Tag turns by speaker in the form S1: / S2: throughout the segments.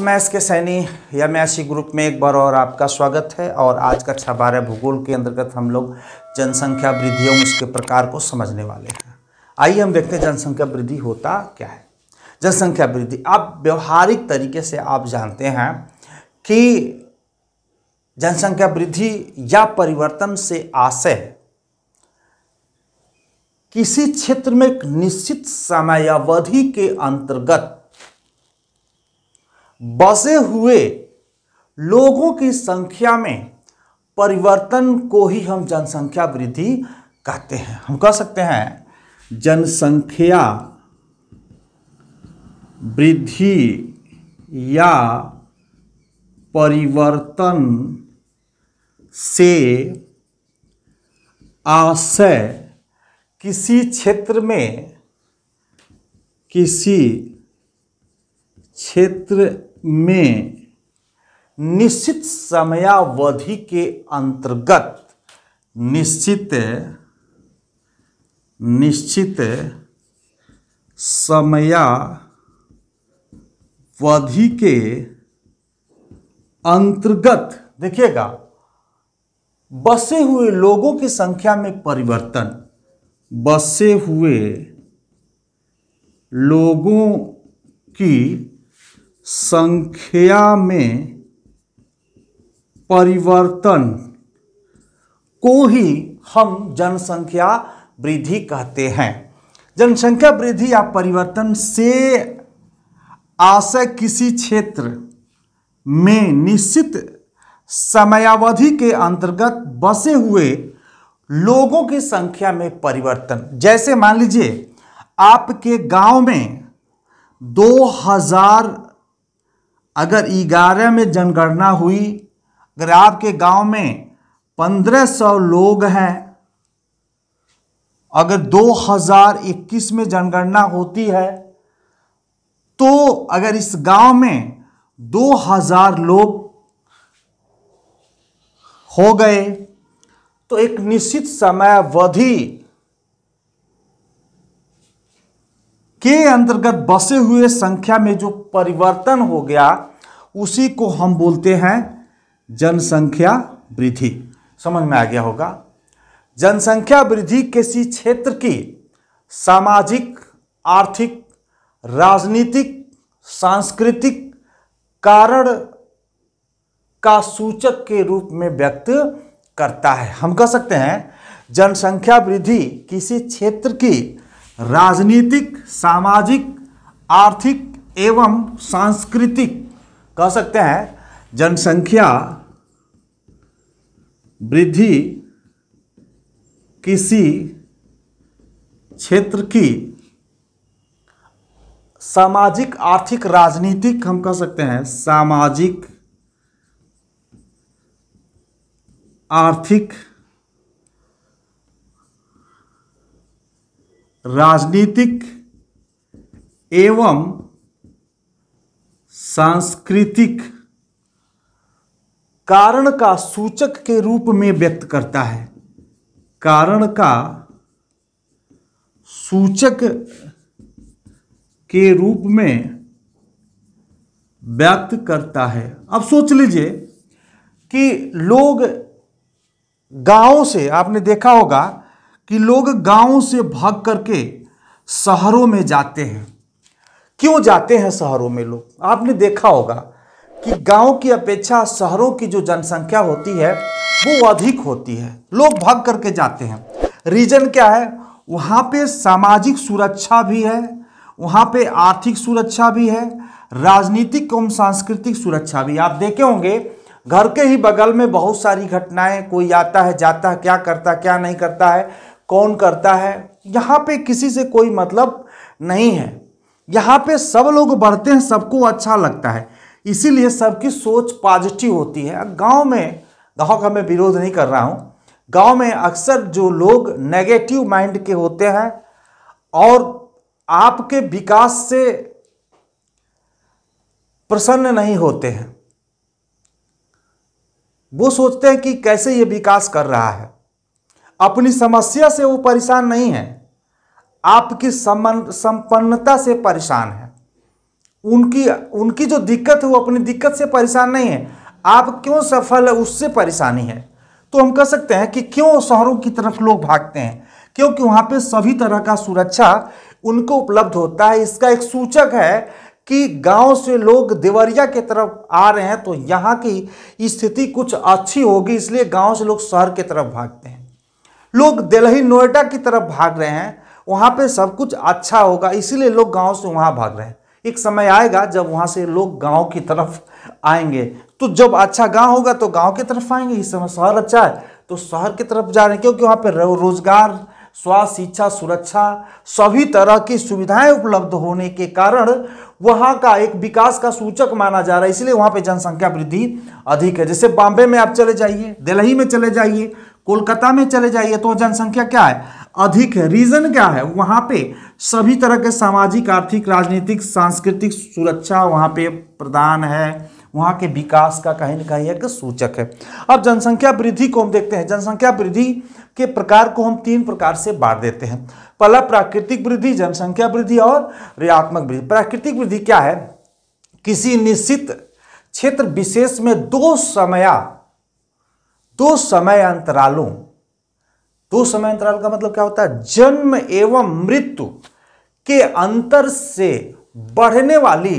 S1: maths के सैनी या मैथ्सी group में एक बार और आपका स्वागत है और आज का कक्षा बारह भूगोल के अंतर्गत हम लोग जनसंख्या वृद्धि एवं उसके प्रकार को समझने वाले हैं आइए हम देखते हैं जनसंख्या वृद्धि होता क्या है जनसंख्या वृद्धि आप व्यवहारिक तरीके से आप जानते हैं कि जनसंख्या वृद्धि या परिवर्तन से आशय किसी क्षेत्र में निश्चित समयावधि के अंतर्गत बसे हुए लोगों की संख्या में परिवर्तन को ही हम जनसंख्या वृद्धि कहते हैं हम कह सकते हैं जनसंख्या वृद्धि या परिवर्तन से आशय किसी क्षेत्र में किसी क्षेत्र में निश्चित समयावधि के अंतर्गत निश्चित निश्चित समयावधि के अंतर्गत देखिएगा बसे हुए लोगों की संख्या में परिवर्तन बसे हुए लोगों की संख्या में परिवर्तन को ही हम जनसंख्या वृद्धि कहते हैं जनसंख्या वृद्धि या परिवर्तन से आशय किसी क्षेत्र में निश्चित समयावधि के अंतर्गत बसे हुए लोगों की संख्या में परिवर्तन जैसे मान लीजिए आपके गांव में 2000 अगर ग्यारह में जनगणना हुई अगर आपके गांव में पंद्रह सौ लोग हैं अगर 2021 में जनगणना होती है तो अगर इस गांव में 2000 लोग हो गए तो एक निश्चित समयावधि के अंतर्गत बसे हुए संख्या में जो परिवर्तन हो गया उसी को हम बोलते हैं जनसंख्या वृद्धि समझ में आ गया होगा जनसंख्या वृद्धि किसी क्षेत्र की सामाजिक आर्थिक राजनीतिक सांस्कृतिक कारण का सूचक के रूप में व्यक्त करता है हम कह सकते हैं जनसंख्या वृद्धि किसी क्षेत्र की राजनीतिक सामाजिक आर्थिक एवं सांस्कृतिक कह सकते हैं जनसंख्या वृद्धि किसी क्षेत्र की सामाजिक आर्थिक राजनीतिक हम कह सकते हैं सामाजिक आर्थिक राजनीतिक एवं सांस्कृतिक कारण का सूचक के रूप में व्यक्त करता है कारण का सूचक के रूप में व्यक्त करता है अब सोच लीजिए कि लोग गांव से आपने देखा होगा कि लोग गांव से भाग करके शहरों में जाते हैं क्यों जाते हैं शहरों में लोग आपने देखा होगा कि गांव की अपेक्षा शहरों की जो जनसंख्या होती है वो अधिक होती है लोग भाग करके जाते हैं रीजन क्या है वहाँ पे सामाजिक सुरक्षा भी है वहाँ पे आर्थिक सुरक्षा भी है राजनीतिक एवं सांस्कृतिक सुरक्षा भी आप देखे होंगे घर के ही बगल में बहुत सारी घटनाएं कोई आता है जाता है क्या करता है क्या नहीं करता है कौन करता है यहाँ पे किसी से कोई मतलब नहीं है यहाँ पे सब लोग बढ़ते हैं सबको अच्छा लगता है इसीलिए सबकी सोच पॉजिटिव होती है गांव में गांव का मैं विरोध नहीं कर रहा हूँ गांव में अक्सर जो लोग नेगेटिव माइंड के होते हैं और आपके विकास से प्रसन्न नहीं होते हैं वो सोचते हैं कि कैसे ये विकास कर रहा है अपनी समस्या से वो परेशान नहीं है आपकी संपन्नता से परेशान है उनकी उनकी जो दिक्कत है वो अपनी दिक्कत से परेशान नहीं है आप क्यों सफल है उससे परेशानी है तो हम कह सकते हैं कि क्यों शहरों की तरफ लोग भागते हैं क्योंकि वहाँ पे सभी तरह का सुरक्षा उनको उपलब्ध होता है इसका एक सूचक है कि गांव से लोग देवरिया के तरफ आ रहे हैं तो यहाँ की स्थिति कुछ अच्छी होगी इसलिए गांव से लोग शहर की तरफ भागते हैं लोग दिल्ली नोएडा की तरफ भाग रहे हैं वहाँ पे सब कुछ अच्छा होगा इसीलिए लोग गांव से वहाँ भाग रहे हैं एक समय आएगा जब वहाँ से लोग गांव की तरफ आएंगे तो जब अच्छा गांव होगा तो गांव की तरफ आएंगे इस समय शहर अच्छा है तो शहर की तरफ जा रहे हैं क्योंकि वहाँ पर रोजगार स्वास्थ्य शिक्षा सुरक्षा सभी तरह की सुविधाएं उपलब्ध होने के कारण वहाँ का एक विकास का सूचक माना जा रहा है इसलिए वहाँ पे जनसंख्या वृद्धि अधिक है जैसे बॉम्बे में आप चले जाइए दिल्ली में चले जाइए कोलकाता में चले जाइए तो जनसंख्या क्या है अधिक है रीज़न क्या है वहाँ पे सभी तरह के सामाजिक आर्थिक राजनीतिक सांस्कृतिक सुरक्षा वहाँ पे प्रदान है वहाँ के विकास का कहीं ना कहीं एक सूचक है अब जनसंख्या वृद्धि को हम देखते हैं जनसंख्या वृद्धि के प्रकार को हम तीन प्रकार से बांट देते हैं पहला प्राकृतिक वृद्धि जनसंख्या वृद्धि और रियात्मक वृद्धि प्राकृतिक वृद्धि क्या है किसी निश्चित क्षेत्र विशेष में दो समया दो समय अंतरालों दो समय अंतराल का मतलब क्या होता है जन्म एवं मृत्यु के अंतर से बढ़ने वाली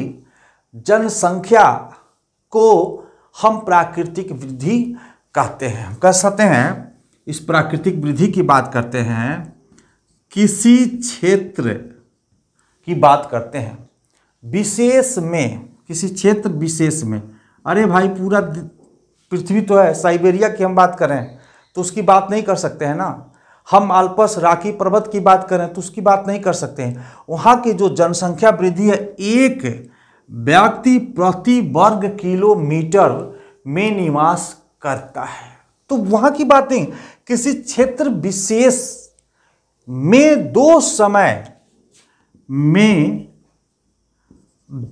S1: जनसंख्या को हम प्राकृतिक वृद्धि कहते हैं हम कह सकते हैं इस प्राकृतिक वृद्धि की बात करते हैं किसी क्षेत्र की बात करते हैं विशेष में किसी क्षेत्र विशेष में अरे भाई पूरा पृथ्वी तो है साइबेरिया की हम बात करें तो उसकी बात नहीं कर सकते हैं ना हम आलपस राखी पर्वत की बात करें तो उसकी बात नहीं कर सकते हैं वहाँ की जो जनसंख्या वृद्धि है एक व्यक्ति प्रति वर्ग किलोमीटर में निवास करता है तो वहाँ की बात नहीं किसी क्षेत्र विशेष में दो समय में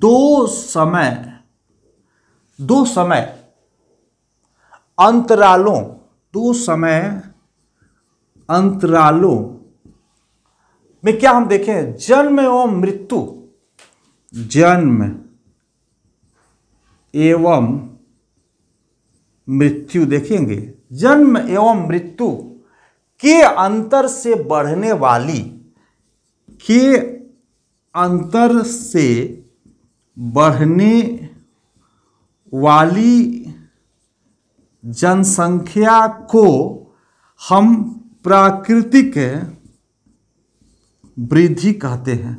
S1: दो समय दो समय अंतरालों दो समय अंतरालों में क्या हम देखें जन्म एवं मृत्यु जन्म एवं मृत्यु देखेंगे जन्म एवं मृत्यु के अंतर से बढ़ने वाली के अंतर से बढ़ने वाली जनसंख्या को हम प्राकृतिक वृद्धि कहते हैं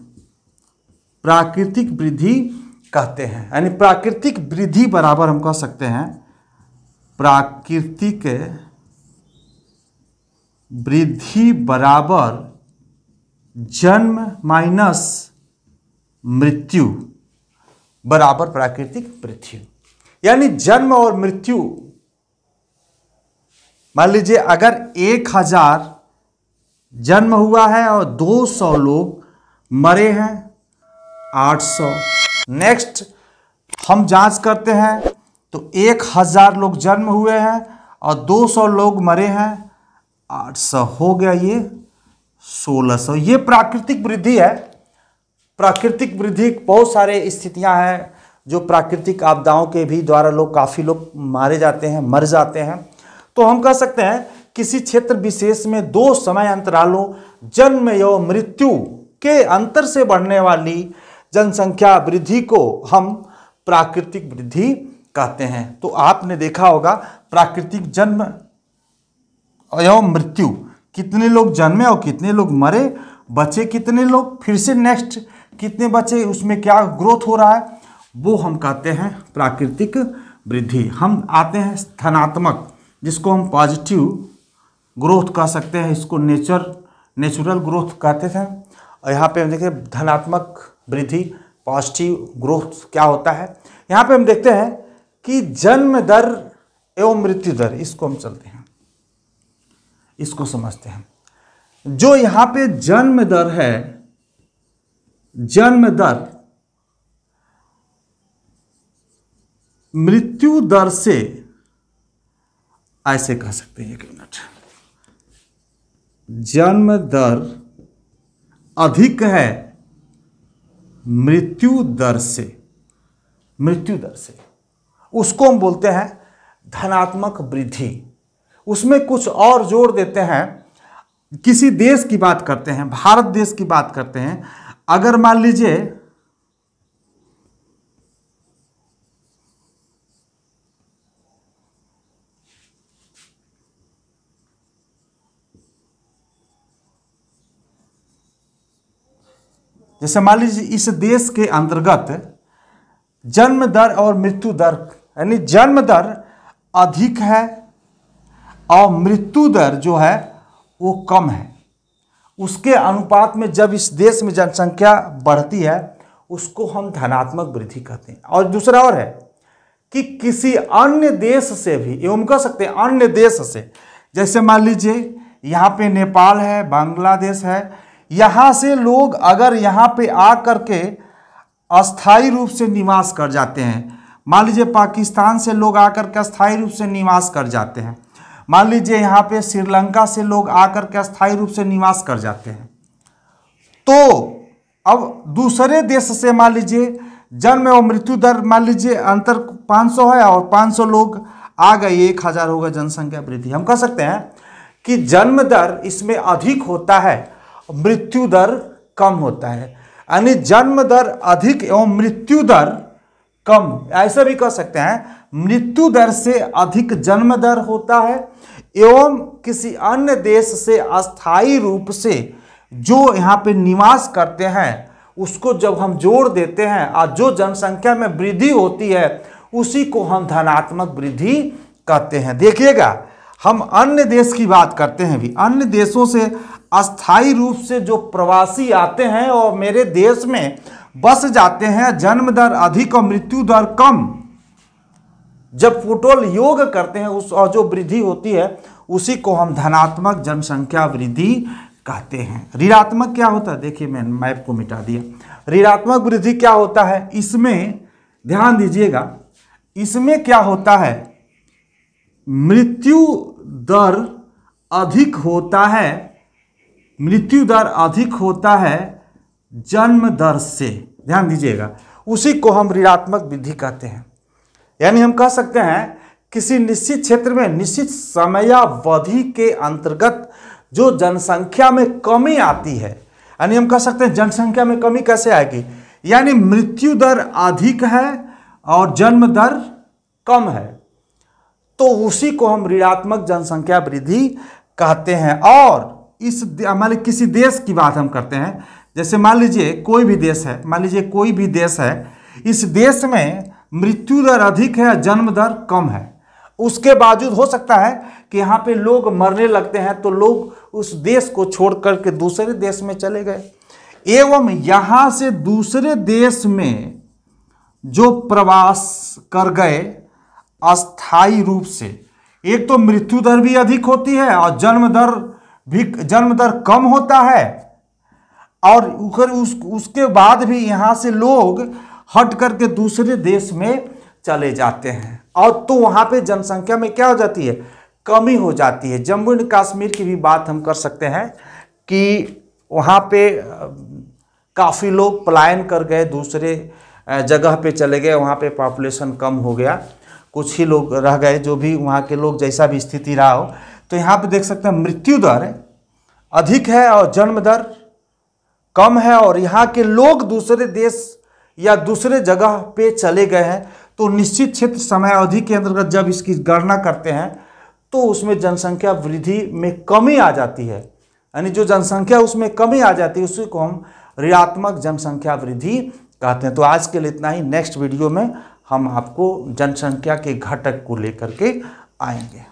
S1: प्राकृतिक वृद्धि कहते हैं यानी प्राकृतिक वृद्धि बराबर हम कह सकते हैं प्राकृतिक वृद्धि बराबर जन्म माइनस मृत्यु बराबर प्राकृतिक वृद्धि यानी जन्म और मृत्यु मान लीजिए अगर एक हजार जन्म हुआ है और दो सौ लोग मरे हैं आठ सौ नेक्स्ट हम जांच करते हैं तो एक हजार लोग जन्म हुए हैं और दो सौ लोग मरे हैं आठ सौ हो गया ये सोलह सौ ये प्राकृतिक वृद्धि है प्राकृतिक वृद्धि बहुत सारे स्थितियां हैं जो प्राकृतिक आपदाओं के भी द्वारा लोग काफ़ी लोग मारे जाते हैं मर जाते हैं तो हम कह सकते हैं किसी क्षेत्र विशेष में दो समय अंतरालों जन्म एवं मृत्यु के अंतर से बढ़ने वाली जनसंख्या वृद्धि को हम प्राकृतिक वृद्धि कहते हैं तो आपने देखा होगा प्राकृतिक जन्म एवं मृत्यु कितने लोग जन्मे और कितने लोग मरे बचे कितने लोग फिर से नेक्स्ट कितने बचे उसमें क्या ग्रोथ हो रहा है वो हम कहते हैं प्राकृतिक वृद्धि हम आते हैं स्थानात्मक जिसको हम पॉजिटिव ग्रोथ कह सकते हैं इसको नेचर नेचुरल ग्रोथ कहते थे और यहाँ पे हम देखें धनात्मक वृद्धि पॉजिटिव ग्रोथ क्या होता है यहाँ पे हम देखते हैं कि जन्म दर एवं मृत्यु दर इसको हम चलते हैं इसको समझते हैं जो यहाँ पे जन्म दर है जन्म दर मृत्यु दर से ऐसे कह सकते हैं एक मिनट जन्म दर अधिक है मृत्यु दर से मृत्यु दर से उसको हम बोलते हैं धनात्मक वृद्धि उसमें कुछ और जोर देते हैं किसी देश की बात करते हैं भारत देश की बात करते हैं अगर मान लीजिए जैसे मान लीजिए इस देश के अंतर्गत जन्म दर और मृत्यु दर यानी जन्म दर अधिक है और मृत्यु दर जो है वो कम है उसके अनुपात में जब इस देश में जनसंख्या बढ़ती है उसको हम धनात्मक वृद्धि कहते हैं और दूसरा और है कि किसी अन्य देश से भी एवं कह सकते हैं अन्य देश से जैसे मान लीजिए यहाँ पे नेपाल है बांग्लादेश है यहाँ से लोग अगर यहाँ पे आ कर के अस्थाई रूप से निवास कर जाते हैं मान लीजिए पाकिस्तान से लोग आकर के अस्थाई रूप से निवास कर जाते हैं मान लीजिए यहाँ पे श्रीलंका से लोग आकर के अस्थाई रूप से निवास कर जाते हैं तो अब दूसरे देश से मान लीजिए जन्म एवं मृत्यु दर मान लीजिए अंतर 500 है और 500 लोग आ गए एक हज़ार होगा जनसंख्या वृद्धि हम कह सकते हैं कि जन्म दर इसमें अधिक होता है मृत्यु दर कम होता है यानी जन्म दर अधिक एवं मृत्यु दर कम ऐसा भी कह सकते हैं मृत्यु दर से अधिक जन्म दर होता है एवं किसी अन्य देश से अस्थाई रूप से जो यहाँ पे निवास करते हैं उसको जब हम जोड़ देते हैं और जो जनसंख्या में वृद्धि होती है उसी को हम धनात्मक वृद्धि कहते हैं देखिएगा हम अन्य देश की बात करते हैं भी अन्य देशों से अस्थाई रूप से जो प्रवासी आते हैं और मेरे देश में बस जाते हैं जन्म दर अधिक और मृत्यु दर कम जब फुटोल योग करते हैं उस और जो वृद्धि होती है उसी को हम धनात्मक जनसंख्या वृद्धि कहते हैं ऋणात्मक क्या होता है देखिए मैंने मैप को मिटा दिया ऋणात्मक वृद्धि क्या होता है इसमें ध्यान दीजिएगा इसमें क्या होता है मृत्यु दर अधिक होता है मृत्यु दर अधिक होता है जन्म दर से ध्यान दीजिएगा उसी को हम ऋणात्मक वृद्धि कहते हैं यानी हम कह सकते हैं किसी निश्चित क्षेत्र में निश्चित समयावधि के अंतर्गत जो जनसंख्या में कमी आती है यानी हम कह सकते हैं जनसंख्या में कमी कैसे आएगी यानी मृत्यु दर अधिक है और जन्म दर कम है तो उसी को हम ऋणात्मक जनसंख्या वृद्धि कहते हैं और इस मान लीजिए किसी देश की बात हम करते हैं जैसे मान लीजिए कोई भी देश है मान लीजिए कोई भी देश है इस देश में मृत्यु दर अधिक है जन्म दर कम है उसके बावजूद हो सकता है कि यहाँ पे लोग मरने लगते हैं तो लोग उस देश को छोड़ करके दूसरे देश में चले गए एवं यहाँ से दूसरे देश में जो प्रवास कर गए अस्थाई रूप से एक तो मृत्यु दर भी अधिक होती है और जन्म दर भी जन्म दर कम होता है और उस उसके बाद भी यहाँ से लोग हट करके दूसरे देश में चले जाते हैं और तो वहाँ पे जनसंख्या में क्या हो जाती है कमी हो जाती है जम्मू एंड कश्मीर की भी बात हम कर सकते हैं कि वहाँ पे काफ़ी लोग पलायन कर गए दूसरे जगह पे चले गए वहाँ पे पॉपुलेशन कम हो गया कुछ ही लोग रह गए जो भी वहाँ के लोग जैसा भी स्थिति रहा हो तो यहाँ पे देख सकते हैं मृत्यु दर अधिक है और जन्म दर कम है और यहाँ के लोग दूसरे देश या दूसरे जगह पे चले गए हैं तो निश्चित क्षेत्र समय अवधि के अंतर्गत जब इसकी गणना करते हैं तो उसमें जनसंख्या वृद्धि में कमी आ जाती है यानी जो जनसंख्या उसमें कमी आ जाती है उसी को हम ऋणात्मक जनसंख्या वृद्धि कहते हैं तो आज के लिए इतना ही नेक्स्ट वीडियो में हम आपको जनसंख्या के घटक को लेकर के आएंगे